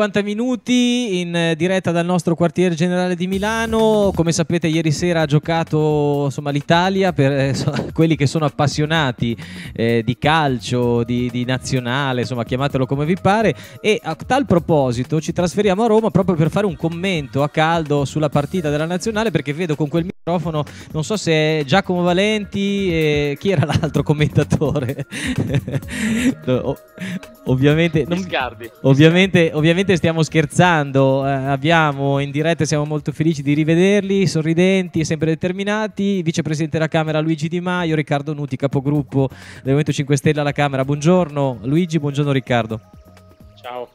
50 minuti in eh, diretta dal nostro quartier generale di Milano. Come sapete, ieri sera ha giocato insomma, l'Italia per eh, quelli che sono appassionati eh, di calcio, di, di, nazionale, insomma, chiamatelo come vi pare. E a tal proposito, ci trasferiamo a Roma proprio per fare un commento a caldo sulla partita della nazionale perché vedo con quel microfono, non so se è Giacomo Valenti, e chi era l'altro commentatore. no. Oh. Ovviamente, non, ovviamente, ovviamente, stiamo scherzando, eh, abbiamo in diretta, siamo molto felici di rivederli, sorridenti, e sempre determinati, vicepresidente della Camera Luigi Di Maio, Riccardo Nuti, capogruppo del Movimento 5 Stelle alla Camera, buongiorno Luigi, buongiorno Riccardo. Ciao.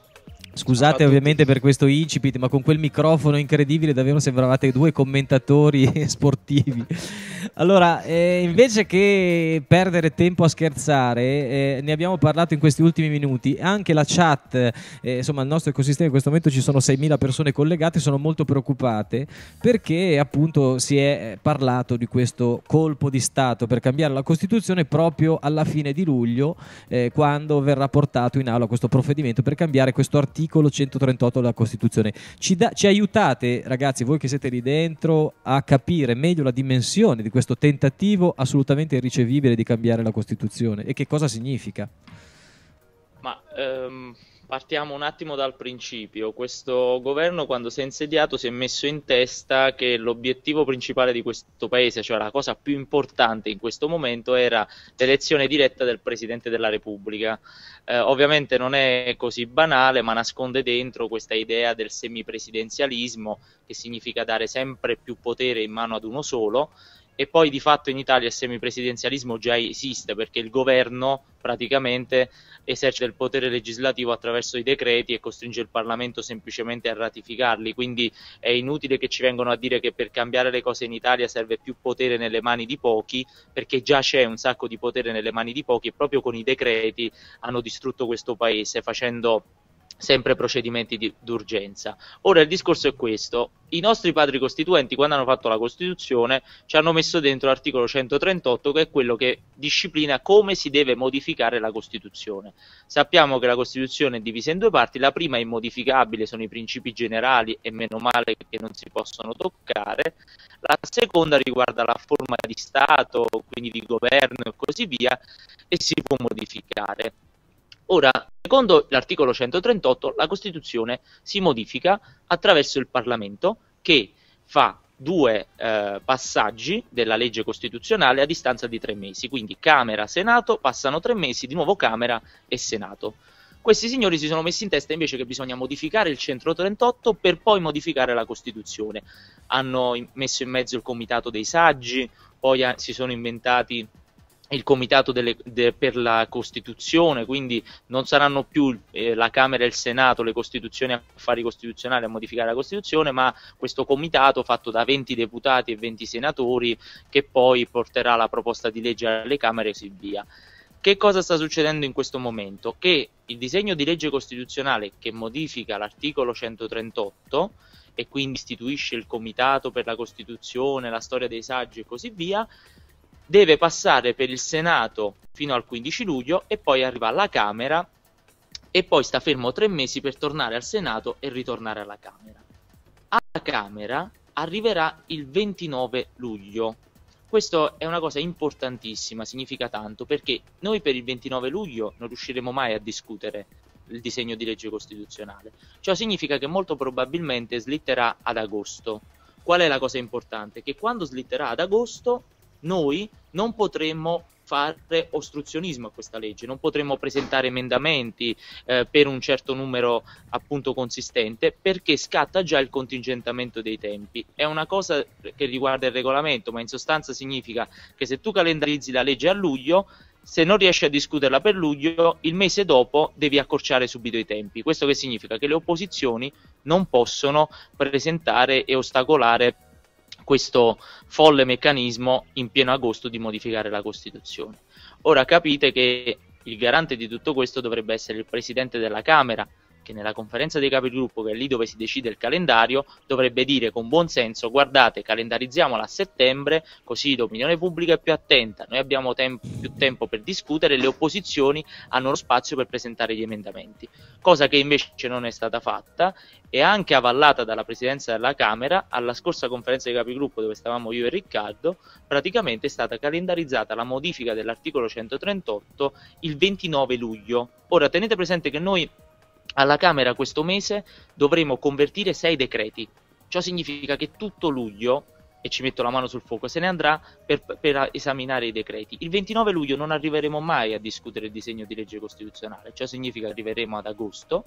Scusate esatto. ovviamente per questo incipit, ma con quel microfono incredibile davvero sembravate due commentatori sportivi. Allora, eh, invece che perdere tempo a scherzare, eh, ne abbiamo parlato in questi ultimi minuti, anche la chat, eh, insomma il nostro ecosistema in questo momento ci sono 6.000 persone collegate, sono molto preoccupate perché appunto si è parlato di questo colpo di Stato per cambiare la Costituzione proprio alla fine di luglio, eh, quando verrà portato in aula questo provvedimento per cambiare questo articolo l'articolo 138 della Costituzione. Ci, da, ci aiutate, ragazzi, voi che siete lì dentro, a capire meglio la dimensione di questo tentativo assolutamente irricevibile di cambiare la Costituzione e che cosa significa? Ma... Um Partiamo un attimo dal principio. Questo governo, quando si è insediato, si è messo in testa che l'obiettivo principale di questo paese, cioè la cosa più importante in questo momento, era l'elezione diretta del Presidente della Repubblica. Eh, ovviamente non è così banale, ma nasconde dentro questa idea del semipresidenzialismo, che significa dare sempre più potere in mano ad uno solo, e poi di fatto in Italia il semipresidenzialismo già esiste perché il governo praticamente esercita il potere legislativo attraverso i decreti e costringe il Parlamento semplicemente a ratificarli, quindi è inutile che ci vengano a dire che per cambiare le cose in Italia serve più potere nelle mani di pochi, perché già c'è un sacco di potere nelle mani di pochi e proprio con i decreti hanno distrutto questo paese facendo sempre procedimenti di, d'urgenza. Ora il discorso è questo, i nostri padri costituenti quando hanno fatto la Costituzione ci hanno messo dentro l'articolo 138 che è quello che disciplina come si deve modificare la Costituzione. Sappiamo che la Costituzione è divisa in due parti, la prima è immodificabile, sono i principi generali e meno male che non si possono toccare, la seconda riguarda la forma di Stato, quindi di governo e così via e si può modificare. Ora, secondo l'articolo 138, la Costituzione si modifica attraverso il Parlamento che fa due eh, passaggi della legge costituzionale a distanza di tre mesi, quindi Camera, Senato, passano tre mesi, di nuovo Camera e Senato. Questi signori si sono messi in testa invece che bisogna modificare il 138 per poi modificare la Costituzione. Hanno messo in mezzo il comitato dei saggi, poi eh, si sono inventati il Comitato delle, de, per la Costituzione, quindi non saranno più eh, la Camera e il Senato le Costituzioni a affari costituzionali a modificare la Costituzione, ma questo Comitato fatto da 20 deputati e 20 senatori che poi porterà la proposta di legge alle Camere e così via. Che cosa sta succedendo in questo momento? Che il disegno di legge costituzionale che modifica l'articolo 138 e quindi istituisce il Comitato per la Costituzione, la storia dei saggi e così via, deve passare per il Senato fino al 15 luglio e poi arriva alla Camera e poi sta fermo tre mesi per tornare al Senato e ritornare alla Camera. Alla Camera arriverà il 29 luglio. Questo è una cosa importantissima, significa tanto, perché noi per il 29 luglio non riusciremo mai a discutere il disegno di legge costituzionale. Ciò significa che molto probabilmente slitterà ad agosto. Qual è la cosa importante? Che quando slitterà ad agosto noi non potremmo fare ostruzionismo a questa legge, non potremmo presentare emendamenti eh, per un certo numero appunto consistente perché scatta già il contingentamento dei tempi. È una cosa che riguarda il regolamento, ma in sostanza significa che se tu calendarizzi la legge a luglio, se non riesci a discuterla per luglio, il mese dopo devi accorciare subito i tempi. Questo che significa che le opposizioni non possono presentare e ostacolare questo folle meccanismo in pieno agosto di modificare la Costituzione. Ora capite che il garante di tutto questo dovrebbe essere il Presidente della Camera, che nella conferenza dei capigruppo, che è lì dove si decide il calendario, dovrebbe dire con buon senso: guardate, calendarizziamola a settembre, così l'opinione pubblica è più attenta, noi abbiamo tem- più tempo per discutere, le opposizioni hanno lo spazio per presentare gli emendamenti, cosa che invece non è stata fatta e anche avallata dalla presidenza della Camera alla scorsa conferenza dei capigruppo dove stavamo io e Riccardo, praticamente è stata calendarizzata la modifica dell'articolo 138 il 29 luglio. Ora tenete presente che noi alla Camera questo mese dovremo convertire sei decreti. Ciò significa che tutto luglio, e ci metto la mano sul fuoco, se ne andrà per, per, esaminare i decreti. Il 29 luglio non arriveremo mai a discutere il disegno di legge costituzionale, ciò significa che arriveremo ad agosto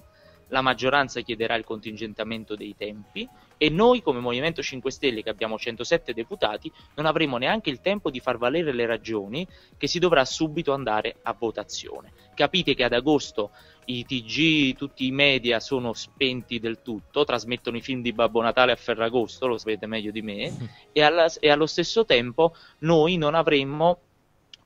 la maggioranza chiederà il contingentamento dei tempi e noi come Movimento 5 Stelle che abbiamo 107 deputati non avremo neanche il tempo di far valere le ragioni che si dovrà subito andare a votazione. Capite che ad agosto i TG, tutti i media sono spenti del tutto, trasmettono i film di Babbo Natale a Ferragosto, lo sapete meglio di me, e, alla, e allo stesso tempo noi non avremmo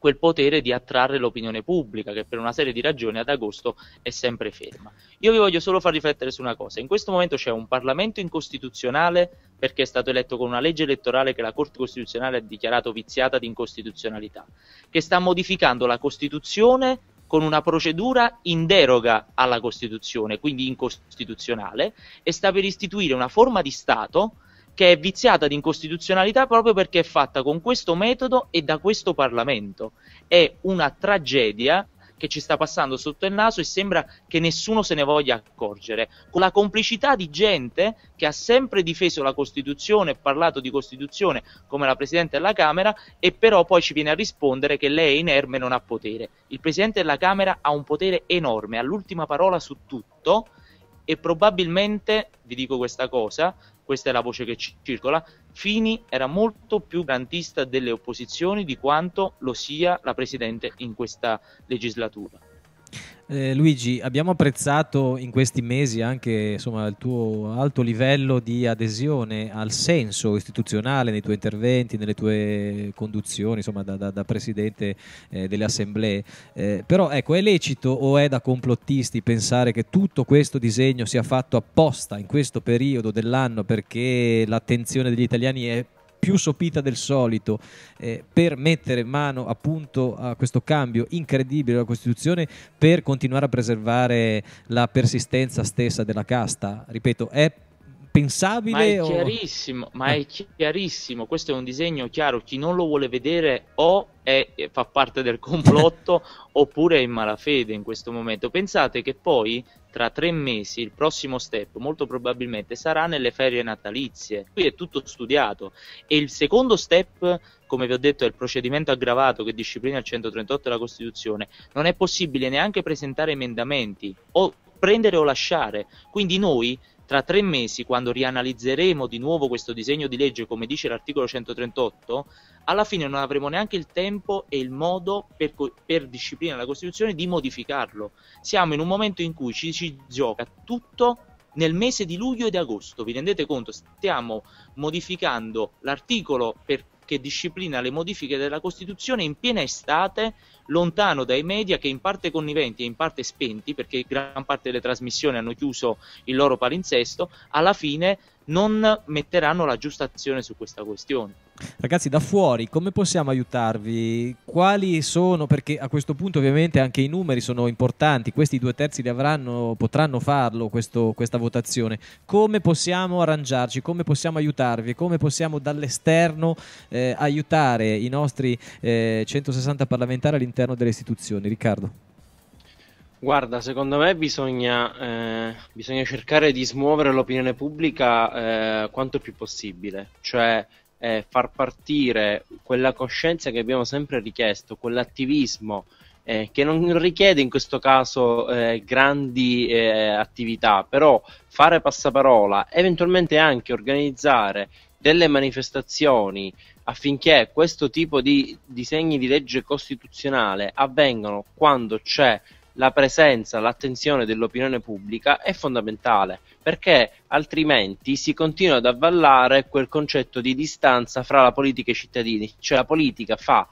quel potere di attrarre l'opinione pubblica che per una serie di ragioni ad agosto è sempre ferma. Io vi voglio solo far riflettere su una cosa, in questo momento c'è un Parlamento incostituzionale perché è stato eletto con una legge elettorale che la Corte Costituzionale ha dichiarato viziata di incostituzionalità, che sta modificando la Costituzione con una procedura in deroga alla Costituzione, quindi incostituzionale, e sta per istituire una forma di Stato che è viziata di incostituzionalità proprio perché è fatta con questo metodo e da questo Parlamento. È una tragedia che ci sta passando sotto il naso e sembra che nessuno se ne voglia accorgere, con la complicità di gente che ha sempre difeso la Costituzione, e parlato di Costituzione come la Presidente della Camera e però poi ci viene a rispondere che lei è inerme e non ha potere. Il Presidente della Camera ha un potere enorme, ha l'ultima parola su tutto e probabilmente, vi dico questa cosa, questa è la voce che circola, Fini era molto più garantista delle opposizioni di quanto lo sia la Presidente in questa legislatura. Eh, Luigi, abbiamo apprezzato in questi mesi anche insomma, il tuo alto livello di adesione al senso istituzionale nei tuoi interventi, nelle tue conduzioni insomma, da, da, da, presidente eh, delle assemblee. Eh, però ecco, è lecito o è da complottisti pensare che tutto questo disegno sia fatto apposta in questo periodo dell'anno perché l'attenzione degli italiani è più sopita del solito eh, per mettere mano appunto a questo cambio incredibile della Costituzione per continuare a preservare la persistenza stessa della casta. Ripeto, è pensabile? Ma è o... chiarissimo, ma è eh. chiarissimo. Questo è un disegno chiaro. Chi non lo vuole vedere o è, eh, fa parte del complotto oppure è in malafede in questo momento. Pensate che poi tra tre mesi il prossimo step molto probabilmente sarà nelle ferie natalizie. Qui è tutto studiato e il secondo step, come vi ho detto, è il procedimento aggravato che disciplina il 138 della Costituzione. Non è possibile neanche presentare emendamenti o prendere o lasciare. Quindi noi tra tre mesi, quando rianalizzeremo di nuovo questo disegno di legge, come dice l'articolo 138, alla fine non avremo neanche il tempo e il modo per, co- per disciplinare la Costituzione di modificarlo. Siamo in un momento in cui ci si gioca tutto nel mese di luglio ed agosto. Vi rendete conto? Stiamo modificando l'articolo per che disciplina le modifiche della Costituzione in piena estate, lontano dai media che in parte conniventi e in parte spenti, perché gran parte delle trasmissioni hanno chiuso il loro palinsesto, alla fine non metteranno la giusta azione su questa questione. Ragazzi, da fuori come possiamo aiutarvi? Quali sono? Perché a questo punto ovviamente anche i numeri sono importanti, questi due terzi li avranno, potranno farlo questo, questa votazione. Come possiamo arrangiarci? Come possiamo aiutarvi? Come possiamo dall'esterno eh, aiutare i nostri eh, 160 parlamentari all'interno delle istituzioni? Riccardo. Guarda, secondo me bisogna, eh, bisogna, cercare di smuovere l'opinione pubblica eh, quanto più possibile, cioè eh, far partire quella coscienza che abbiamo sempre richiesto, quell'attivismo eh, che non richiede in questo caso eh, grandi eh, attività, però fare passaparola, eventualmente anche organizzare delle manifestazioni affinché questo tipo di disegni di legge costituzionale avvengano quando c'è la presenza, l'attenzione dell'opinione pubblica è fondamentale, perché altrimenti si continua ad avvallare quel concetto di distanza fra la politica e i cittadini, cioè la politica fa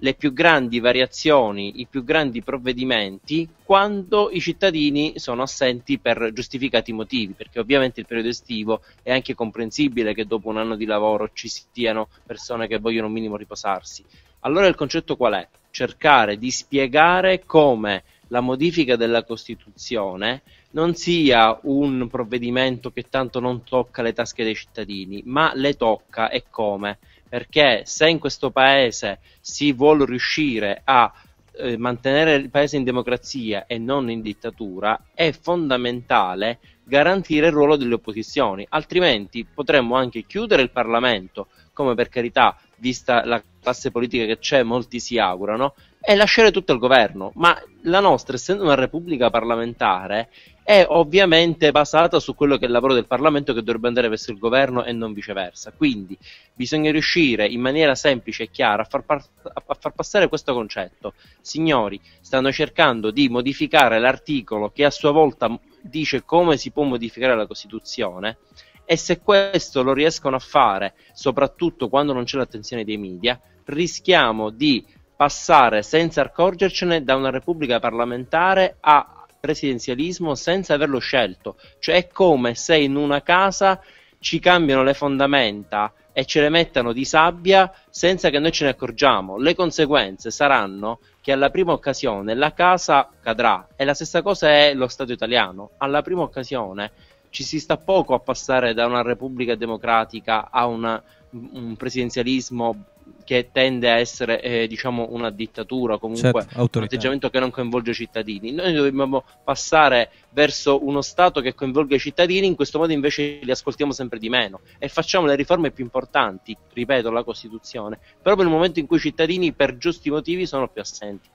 le più grandi variazioni, i più grandi provvedimenti quando i cittadini sono assenti per giustificati motivi, perché ovviamente il periodo estivo è anche comprensibile che dopo un anno di lavoro ci siano persone che vogliono un minimo riposarsi. Allora il concetto qual è? Cercare di spiegare come la modifica della Costituzione non sia un provvedimento che tanto non tocca le tasche dei cittadini, ma le tocca e come? Perché se in questo paese si vuole riuscire a eh, mantenere il paese in democrazia e non in dittatura, è fondamentale garantire il ruolo delle opposizioni, altrimenti potremmo anche chiudere il Parlamento, come per carità, vista la classe politica che c'è, molti si augurano, e lasciare tutto il governo. Ma la nostra, essendo una repubblica parlamentare, è ovviamente basata su quello che è il lavoro del Parlamento che dovrebbe andare verso il governo e non viceversa. Quindi bisogna riuscire in maniera semplice e chiara a far, par- a far passare questo concetto. Signori, stanno cercando di modificare l'articolo che a sua volta dice come si può modificare la Costituzione e se questo lo riescono a fare, soprattutto quando non c'è l'attenzione dei media, rischiamo di passare senza accorgercene da una repubblica parlamentare a presidenzialismo senza averlo scelto, cioè è come se in una casa ci cambiano le fondamenta e ce le mettano di sabbia senza che noi ce ne accorgiamo. Le conseguenze saranno che alla prima occasione la casa cadrà e la stessa cosa è lo Stato italiano. Alla prima occasione ci si sta poco a passare da una repubblica democratica a una, un presidenzialismo che tende a essere eh, diciamo una dittatura comunque certo, un atteggiamento che non coinvolge i cittadini noi dobbiamo passare verso uno Stato che coinvolga i cittadini in questo modo invece li ascoltiamo sempre di meno e facciamo le riforme più importanti ripeto la Costituzione proprio nel momento in cui i cittadini per giusti motivi sono più assenti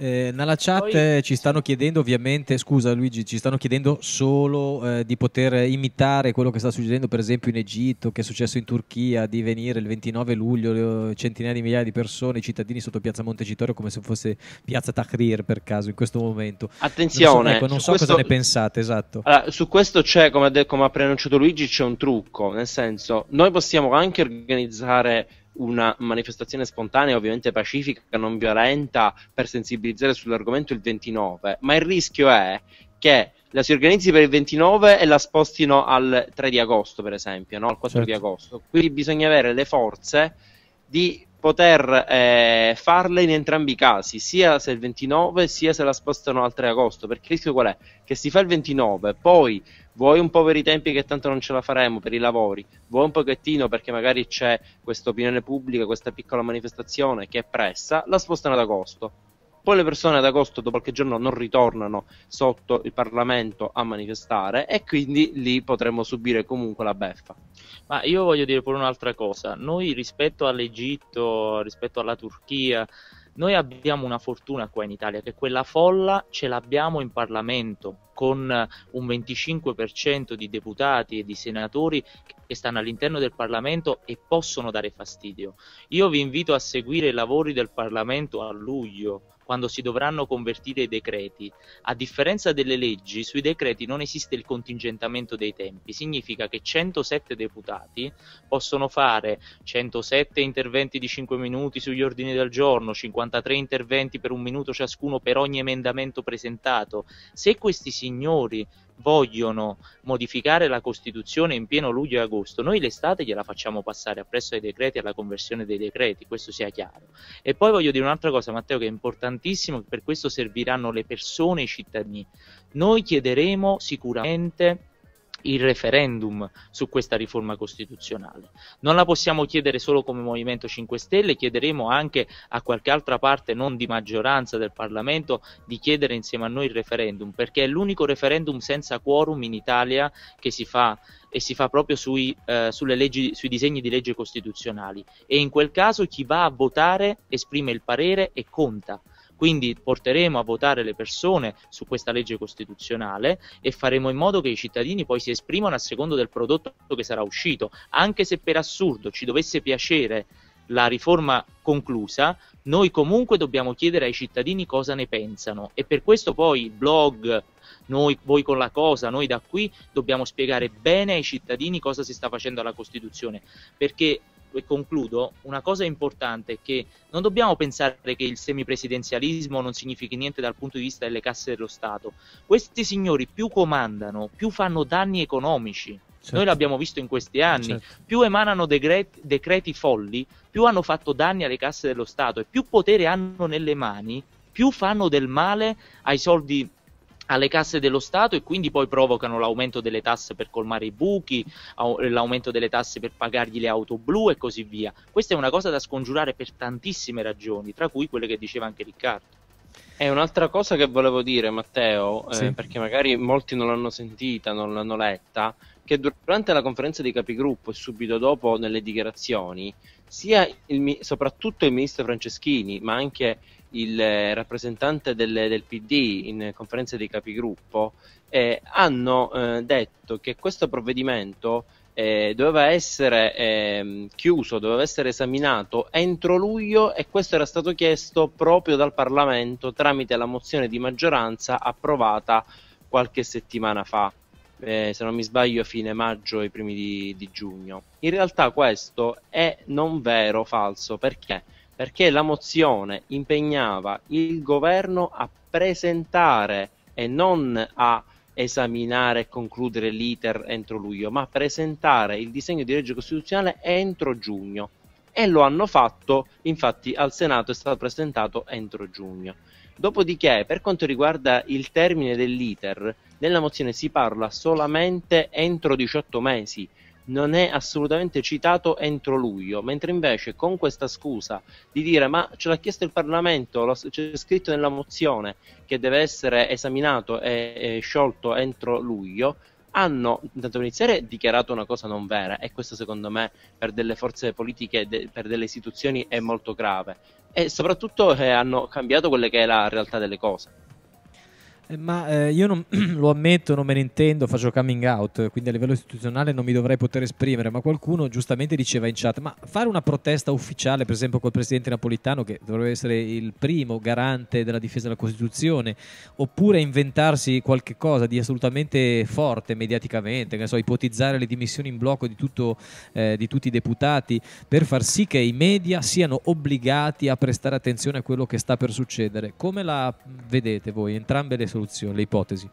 eh, nella chat Poi... ci stanno chiedendo ovviamente, scusa Luigi, ci stanno chiedendo solo eh, di poter imitare quello che sta succedendo per esempio in Egitto, che è successo in Turchia, di venire il 29 luglio eh, centinaia di migliaia di persone, cittadini sotto piazza Montecitorio come se fosse piazza Tahrir per caso in questo momento. Attenzione, non so, ecco, non so questo... cosa ne pensate, esatto. Allora, su questo c'è, come ha preannunciato Luigi, c'è un trucco, nel senso noi possiamo anche organizzare una manifestazione spontanea, ovviamente pacifica, non violenta, per sensibilizzare sull'argomento il 29, ma il rischio è che la si organizzi per il 29 e la spostino al 3 di agosto, per esempio, no? al 4 certo. di agosto. Quindi bisogna avere le forze di poter eh, farle in entrambi i casi, sia se il 29 sia se la spostano al 3 agosto, perché il rischio qual è? Che si fa il 29, poi vuoi un po' per i tempi che tanto non ce la faremo per i lavori, vuoi un pochettino perché magari c'è questa opinione pubblica, questa piccola manifestazione che è pressa, la spostano ad agosto poi le persone ad agosto dopo qualche giorno non ritornano sotto il Parlamento a manifestare e quindi lì potremmo subire comunque la beffa. Ma io voglio dire pure un'altra cosa, noi rispetto all'Egitto, rispetto alla Turchia, noi abbiamo una fortuna qua in Italia che quella folla ce l'abbiamo in Parlamento con un 25% di deputati e di senatori che stanno all'interno del Parlamento e possono dare fastidio. Io vi invito a seguire i lavori del Parlamento a luglio, quando si dovranno convertire i decreti. A differenza delle leggi, sui decreti non esiste il contingentamento dei tempi, significa che 107 deputati possono fare 107 interventi di 5 minuti sugli ordini del giorno, 53 interventi per un minuto ciascuno per ogni emendamento presentato. Se questi si signori vogliono modificare la Costituzione in pieno luglio e agosto, noi l'estate gliela facciamo passare appresso ai decreti, e alla conversione dei decreti, questo sia chiaro. E poi voglio dire un'altra cosa, Matteo, che è importantissimo, che per questo serviranno le persone, i cittadini. Noi chiederemo sicuramente il referendum su questa riforma costituzionale. Non la possiamo chiedere solo come Movimento 5 Stelle, chiederemo anche a qualche altra parte non di maggioranza del Parlamento di chiedere insieme a noi il referendum, perché è l'unico referendum senza quorum in Italia che si fa e si fa proprio sui, eh, leggi, sui disegni di legge costituzionali e in quel caso chi va a votare esprime il parere e conta. Quindi porteremo a votare le persone su questa legge costituzionale e faremo in modo che i cittadini poi si esprimano a secondo del prodotto che sarà uscito, anche se per assurdo ci dovesse piacere la riforma conclusa, noi comunque dobbiamo chiedere ai cittadini cosa ne pensano e per questo poi il blog, noi, voi con la cosa, noi da qui dobbiamo spiegare bene ai cittadini cosa si sta facendo alla Costituzione, perché e concludo, una cosa importante è che non dobbiamo pensare che il semipresidenzialismo non significhi niente dal punto di vista delle casse dello Stato. Questi signori più comandano, più fanno danni economici. Certo. Noi l'abbiamo visto in questi anni. Certo. Più emanano decreti, decreti folli, più hanno fatto danni alle casse dello Stato e più potere hanno nelle mani, più fanno del male ai soldi alle casse dello Stato e quindi poi provocano l'aumento delle tasse per colmare i buchi, l'aumento delle tasse per pagargli le auto blu e così via. Questa è una cosa da scongiurare per tantissime ragioni, tra cui quelle che diceva anche Riccardo. È un'altra cosa che volevo dire, Matteo, eh, sì. eh, perché magari molti non l'hanno sentita, non l'hanno letta, che durante la conferenza dei capigruppo e subito dopo nelle dichiarazioni sia il, soprattutto il ministro Franceschini, ma anche il eh, rappresentante del, del PD in conferenza dei capigruppo, eh, hanno eh, detto che questo provvedimento eh, doveva essere ehm, chiuso, doveva essere esaminato entro luglio e questo era stato chiesto proprio dal Parlamento tramite la mozione di maggioranza approvata qualche settimana fa eh, se non mi sbaglio, fine maggio i primi di, di, giugno. In realtà questo è non vero, falso, perché? Perché la mozione impegnava il governo a presentare e non a esaminare e concludere l'iter entro luglio, ma a presentare il disegno di legge costituzionale entro giugno. E lo hanno fatto, infatti al Senato è stato presentato entro giugno. Dopodiché, per quanto riguarda il termine dell'iter, nella mozione si parla solamente entro 18 mesi, non è assolutamente citato entro luglio, mentre invece con questa scusa di dire ma ce l'ha chiesto il Parlamento, c'è scritto nella mozione che deve essere esaminato e, e sciolto entro luglio, hanno, intanto per iniziare, dichiarato una cosa non vera e questo secondo me per delle forze politiche, de- per delle istituzioni è molto grave e soprattutto eh, hanno cambiato quella che è la realtà delle cose. Eh, ma eh, io non, lo ammetto, non me ne intendo, faccio coming out, quindi a livello istituzionale non mi dovrei poter esprimere, ma qualcuno giustamente diceva in chat, ma fare una protesta ufficiale, per esempio col presidente napolitano, che dovrebbe essere il primo garante della difesa della Costituzione, oppure inventarsi qualche cosa di assolutamente forte mediaticamente, so, ipotizzare le dimissioni in blocco di, tutto, eh, di tutti i deputati, per far sì che i media siano obbligati a prestare attenzione a quello che sta per succedere. Come la vedete voi, entrambe le soluzioni? soluzione, le ipotesi.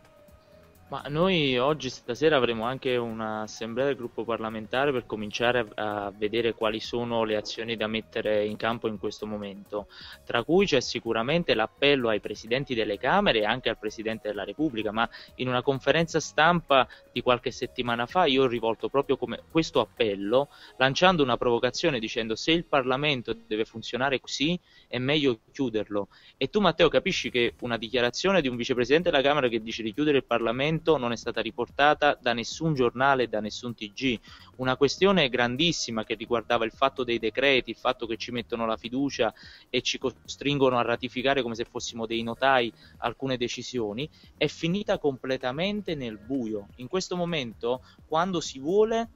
Ma noi oggi stasera avremo anche un'assemblea del gruppo parlamentare per cominciare a, a, vedere quali sono le azioni da mettere in campo in questo momento, tra cui c'è sicuramente l'appello ai presidenti delle Camere e anche al Presidente della Repubblica, ma in una conferenza stampa di qualche settimana fa io ho rivolto proprio questo appello lanciando una provocazione dicendo se il Parlamento deve funzionare così è meglio chiuderlo. E tu Matteo capisci che una dichiarazione di un vicepresidente della Camera che dice di chiudere il Parlamento momento non è stata riportata da nessun giornale, da nessun TG. Una questione grandissima che riguardava il fatto dei decreti, il fatto che ci mettono la fiducia e ci costringono a ratificare come se fossimo dei notai alcune decisioni, è finita completamente nel buio. In questo momento, quando si vuole,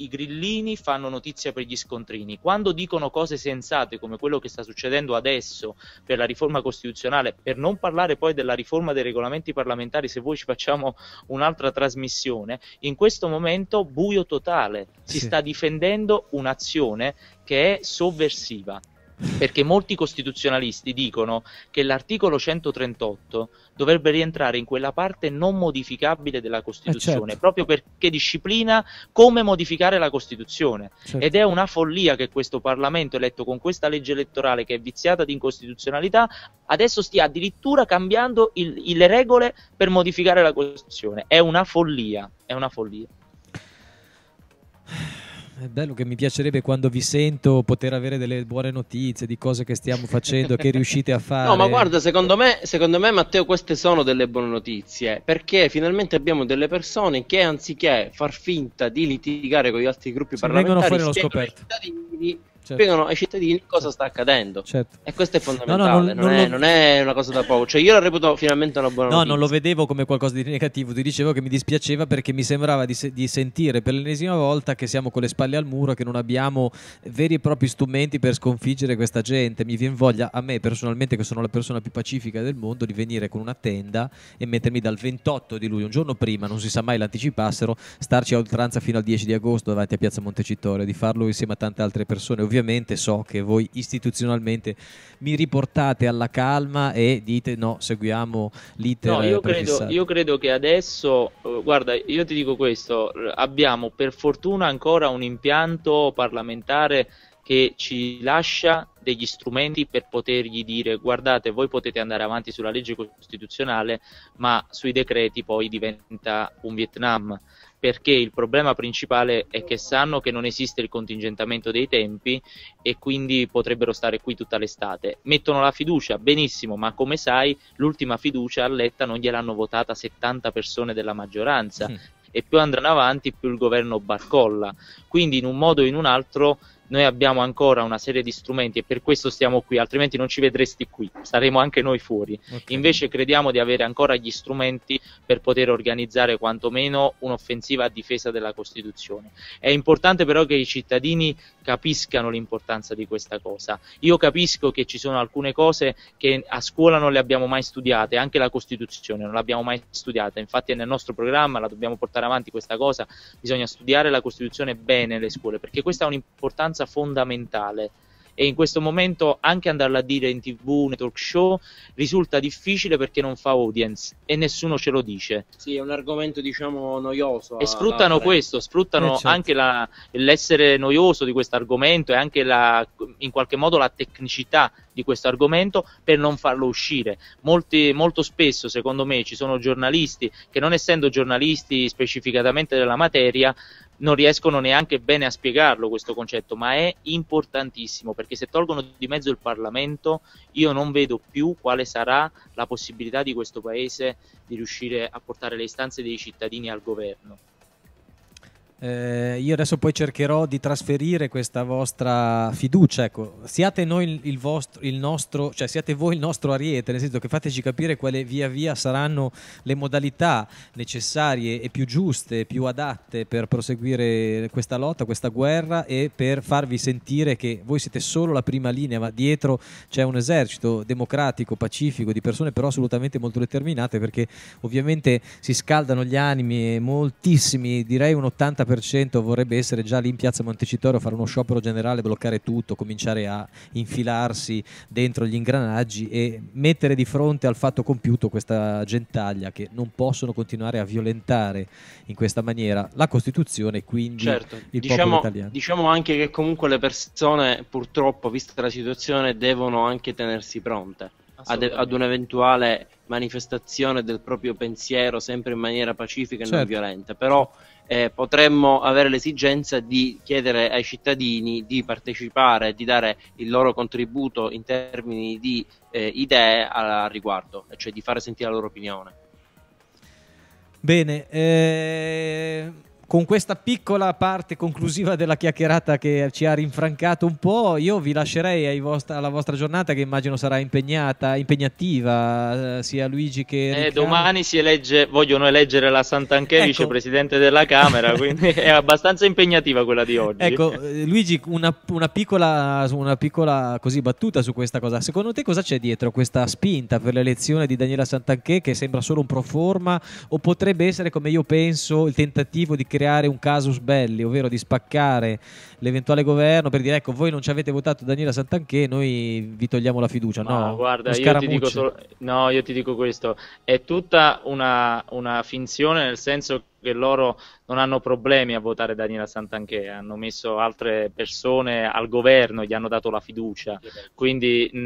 i grillini fanno notizia per gli scontrini. Quando dicono cose sensate come quello che sta succedendo adesso per la riforma costituzionale, per non parlare poi della riforma dei regolamenti parlamentari, se voi ci facciamo un'altra trasmissione, in questo momento buio totale, si sì. sta difendendo un'azione che è sovversiva perché molti costituzionalisti dicono che l'articolo 138 dovrebbe rientrare in quella parte non modificabile della eh, Costituzione, certo. proprio perché disciplina come modificare la Costituzione. Certo. Ed è una follia che questo Parlamento, eletto con questa legge elettorale che è viziata di incostituzionalità, adesso stia addirittura cambiando il, le regole per modificare la Costituzione. È una follia, è una follia. È bello che mi piacerebbe quando vi sento poter avere delle buone notizie di cose che stiamo facendo, che riuscite a fare. No, ma guarda, secondo me, secondo me, Matteo, queste sono delle buone notizie, perché finalmente abbiamo delle persone che anziché far finta di litigare con gli altri gruppi Se parlamentari, vengono fuori allo scoperto. Cittadini certo. spiegano ai cittadini certo. cosa sta accadendo. Certo. E questo è fondamentale, no, no, non, non, non, è, lo... non, è, una cosa da poco. Cioè, io la reputo finalmente una buona no, notizia. No, non lo vedevo come qualcosa di negativo, ti dicevo che mi dispiaceva perché mi sembrava di, se- di, sentire per l'ennesima volta che siamo con le spalle al muro, che non abbiamo veri e propri strumenti per sconfiggere questa gente. Mi viene voglia, a me personalmente, che sono la persona più pacifica del mondo, di venire con una tenda e mettermi dal 28 di luglio, un giorno prima, non si sa mai l'anticipassero, starci a oltranza fino al 10 di agosto davanti a Piazza Montecitorio, di farlo insieme a tante altre persone. Ovviamente ovviamente so che voi istituzionalmente mi riportate alla calma e dite no, seguiamo l'iter. No, io credo, io credo, che adesso, eh, guarda, io ti dico questo, abbiamo per fortuna ancora un impianto parlamentare che ci lascia degli strumenti per potergli dire guardate voi potete andare avanti sulla legge costituzionale ma sui decreti poi diventa un Vietnam perché il problema principale è che sanno che non esiste il contingentamento dei tempi e quindi potrebbero stare qui tutta l'estate. Mettono la fiducia, benissimo, ma come sai l'ultima fiducia a Letta non gliel'hanno votata 70 persone della maggioranza. Sì. Mm. E più andranno avanti, più il governo barcolla. Quindi, in un modo o in un altro, noi abbiamo ancora una serie di strumenti e per questo stiamo qui, altrimenti non ci vedresti qui, saremo anche noi fuori. Okay. Invece crediamo di avere ancora gli strumenti per poter organizzare quantomeno un'offensiva a difesa della Costituzione. È importante però che i cittadini capiscano l'importanza di questa cosa. Io capisco che ci sono alcune cose che a scuola non le abbiamo mai studiate, anche la Costituzione non l'abbiamo mai studiata, infatti è nel nostro programma, la dobbiamo portare avanti questa cosa, bisogna studiare la Costituzione bene nelle scuole, perché questa è un'importanza importanza fondamentale e in questo momento anche andarla a dire in tv, nei talk show, risulta difficile perché non fa audience e nessuno ce lo dice. Sì, è un argomento diciamo noioso. E sfruttano questo, sfruttano eh, certo. anche la, l'essere noioso di questo argomento e anche la, in qualche modo la tecnicità di questo argomento per non farlo uscire. Molti, molto spesso, secondo me, ci sono giornalisti che non essendo giornalisti specificatamente della materia, non riescono neanche bene a spiegarlo questo concetto, ma è importantissimo perché se tolgono di mezzo il Parlamento io non vedo più quale sarà la possibilità di questo Paese di riuscire a portare le istanze dei cittadini al governo. Eh, io adesso poi cercherò di trasferire questa vostra fiducia. Ecco, siate, noi il vostro, il nostro, cioè siate voi il nostro ariete, nel senso che fateci capire quale via via saranno le modalità necessarie e più giuste, più adatte per proseguire questa lotta, questa guerra e per farvi sentire che voi siete solo la prima linea, ma dietro c'è un esercito democratico, pacifico, di persone però assolutamente molto determinate perché ovviamente si scaldano gli animi e moltissimi, direi un 80% 30% vorrebbe essere già lì in piazza Montecitorio fare uno sciopero generale, bloccare tutto, cominciare a infilarsi dentro gli ingranaggi e mettere di fronte al fatto compiuto questa gentaglia che non possono continuare a violentare in questa maniera la Costituzione e quindi certo. il diciamo, popolo italiano. Diciamo anche che comunque le persone purtroppo, vista la situazione, devono anche tenersi pronte ad, ad un'eventuale manifestazione del proprio pensiero sempre in maniera pacifica e certo. non violenta, però eh, potremmo avere l'esigenza di chiedere ai cittadini di partecipare, di dare il loro contributo in termini di eh, idee al riguardo, cioè di fare sentire la loro opinione. Bene, eh con questa piccola parte conclusiva della chiacchierata che ci ha rinfrancato un po', io vi lascerei vostra, alla vostra giornata che immagino sarà impegnata, impegnativa, eh, sia Luigi che... Eh, domani si elegge, vogliono eleggere la Sant'Anche ecco. vicepresidente della Camera, quindi è abbastanza impegnativa quella di oggi. Ecco, eh, Luigi, una, una, piccola, una piccola così battuta su questa cosa. Secondo te cosa c'è dietro questa spinta per l'elezione di Daniela Sant'Anche che sembra solo un pro forma o potrebbe essere, come io penso, il tentativo di creare creare un casus belli, ovvero di spaccare l'eventuale governo per dire ecco voi non ci avete votato Daniela Santanché, noi vi togliamo la fiducia. Ma no, guarda, io ti, dico solo... no, io ti dico questo, è tutta una, una finzione nel senso che loro non hanno problemi a votare Daniela Santanchè, hanno messo altre persone al governo, gli hanno dato la fiducia, quindi mh,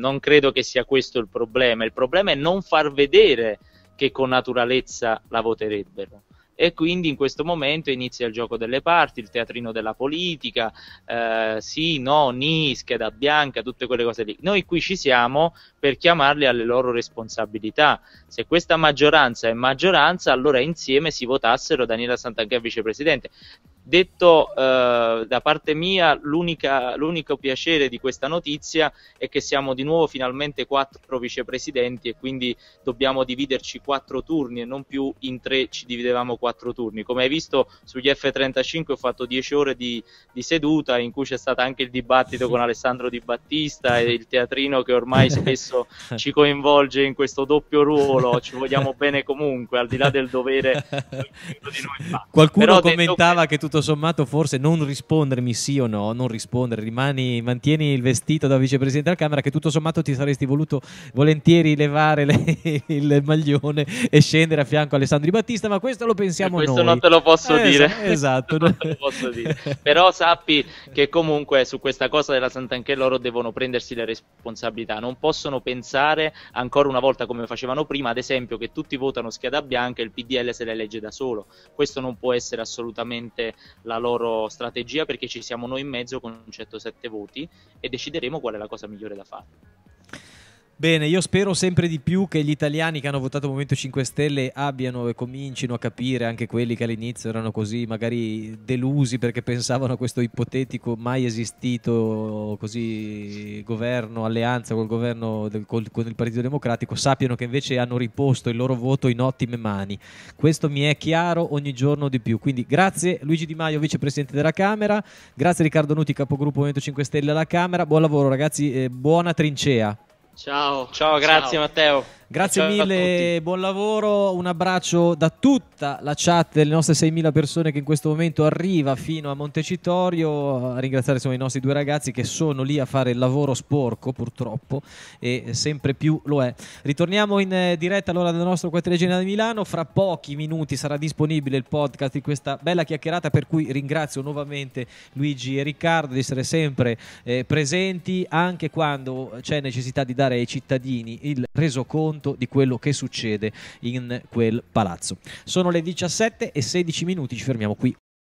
non credo che sia questo il problema, il problema è non far vedere che con naturalezza la voterebbero e quindi in questo momento inizia il gioco delle parti, il teatrino della politica, eh, sì, no, ni, scheda bianca, tutte quelle cose lì. Noi qui ci siamo per chiamarli alle loro responsabilità. Se questa maggioranza è maggioranza, allora insieme si votassero Daniela Santanchè vicepresidente. Detto eh, da parte mia, l'unico piacere di questa notizia è che siamo di nuovo finalmente quattro vicepresidenti e quindi dobbiamo dividerci quattro turni e non più in tre ci dividevamo quattro turni. Come hai visto sugli F-35 ho fatto dieci ore di, di seduta in cui c'è stato anche il dibattito con Alessandro Di Battista e il teatrino che ormai spesso ci coinvolge in questo doppio ruolo, ci vogliamo bene comunque, al di là del dovere. Di Qualcuno Però, commentava che... che tu tutto sommato forse non rispondermi sì o no, non rispondere, rimani, mantieni il vestito da vicepresidente della Camera che tutto sommato ti saresti voluto volentieri levare le, il maglione e scendere a fianco a Alessandro Di Battista, ma questo lo pensiamo questo noi. Questo non te lo posso eh, dire. Esatto. non te lo posso dire. Però sappi che comunque su questa cosa della Sant'Anchè loro devono prendersi le responsabilità, non possono pensare ancora una volta come facevano prima, ad esempio che tutti votano scheda bianca e il PDL se le legge da solo. Questo non può essere assolutamente la loro strategia perché ci siamo noi in mezzo con 107 voti e decideremo qual è la cosa migliore da fare. Bene, io spero sempre di più che gli italiani che hanno votato Movimento 5 Stelle abbiano e comincino a capire, anche quelli che all'inizio erano così magari delusi perché pensavano a questo ipotetico mai esistito così governo, alleanza col governo del, col, con il Partito Democratico, sappiano che invece hanno riposto il loro voto in ottime mani. Questo mi è chiaro ogni giorno di più. Quindi grazie Luigi Di Maio, vicepresidente della Camera, grazie Riccardo Nuti, capogruppo Movimento 5 Stelle alla Camera. Buon lavoro ragazzi, eh, buona trincea. Ciao. Ciao, grazie ciao. Matteo. Grazie mille, buon lavoro, un abbraccio da tutta la chat delle nostre 6.000 persone che in questo momento arriva fino a Montecitorio, a ringraziare insomma, i nostri due ragazzi che sono lì a fare il lavoro sporco purtroppo e sempre più lo è. Ritorniamo in eh, diretta allora dal nostro quartiere generale di Milano, fra pochi minuti sarà disponibile il podcast di questa bella chiacchierata per cui ringrazio nuovamente Luigi e Riccardo di essere sempre eh, presenti anche quando c'è necessità di dare ai cittadini il resoconto conto di quello che succede in quel palazzo. Sono le 17 e 16 minuti, ci fermiamo qui.